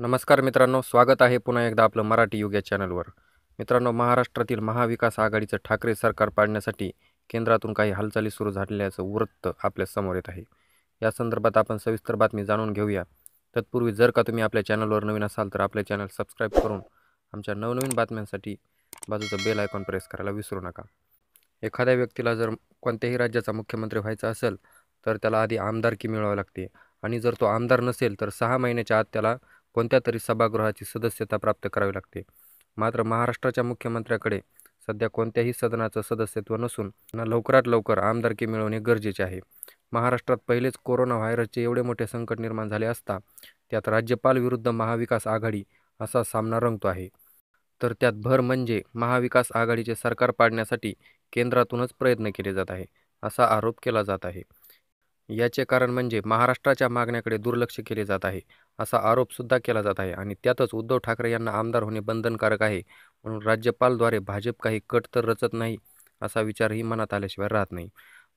नमस्कार मित्रांनो स्वागत आहे पुन्हा एकदा आपलं मराठी युग या चॅनलवर मित्रांनो महाराष्ट्रातील महाविकास आघाडीचं ठाकरे सरकार पाडण्यासाठी केंद्रातून काही हालचाली सुरू झालेल्याचं वृत्त आपल्या समोर येत आहे या संदर्भात आपण सविस्तर बातमी जाणून घेऊया तत्पूर्वी जर का तुम्ही आपल्या चॅनलवर नवीन असाल तर आपले चॅनल सबस्क्राईब करून आमच्या नवनवीन बातम्यांसाठी बाजूचं बेल आयकॉन प्रेस करायला विसरू नका एखाद्या व्यक्तीला जर कोणत्याही राज्याचा मुख्यमंत्री व्हायचा असेल तर त्याला आधी आमदारकी मिळवावी लागते आणि जर तो आमदार नसेल तर सहा महिन्याच्या आत त्याला कोणत्या तरी सभागृहाची सदस्यता प्राप्त करावी लागते मात्र महाराष्ट्राच्या मुख्यमंत्र्याकडे सध्या कोणत्याही सदनाचं सदस्यत्व नसून लवकरात लवकर आमदारकी मिळवणे गरजेचे आहे महाराष्ट्रात पहिलेच कोरोना व्हायरसचे एवढे मोठे संकट निर्माण झाले असता त्यात राज्यपाल विरुद्ध महाविकास आघाडी असा सामना रंगतो आहे तर त्यात भर म्हणजे महाविकास आघाडीचे सरकार पाडण्यासाठी केंद्रातूनच प्रयत्न केले जात आहे असा आरोप केला जात आहे याचे कारण म्हणजे महाराष्ट्राच्या मागण्याकडे दुर्लक्ष केले जात आहे असा आरोपसुद्धा केला जात आहे आणि त्यातच उद्धव ठाकरे यांना आमदार होणे बंधनकारक आहे म्हणून राज्यपालद्वारे भाजप काही कट तर रचत नाही असा विचारही मनात आल्याशिवाय राहत नाही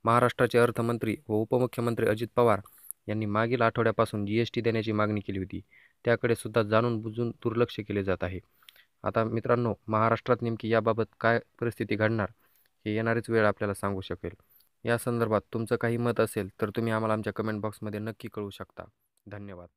महाराष्ट्राचे अर्थमंत्री व उपमुख्यमंत्री अजित पवार यांनी मागील आठवड्यापासून जी एस टी देण्याची मागणी केली होती त्याकडे सुद्धा जाणून बुजून दुर्लक्ष केले जात आहे आता मित्रांनो महाराष्ट्रात नेमकी याबाबत काय परिस्थिती घडणार हे येणारीच वेळ आपल्याला सांगू शकेल या संदर्भात तुमचं काही मत असेल तर तुम्ही आम्हाला आमच्या कमेंट बॉक्समध्ये नक्की कळवू शकता धन्यवाद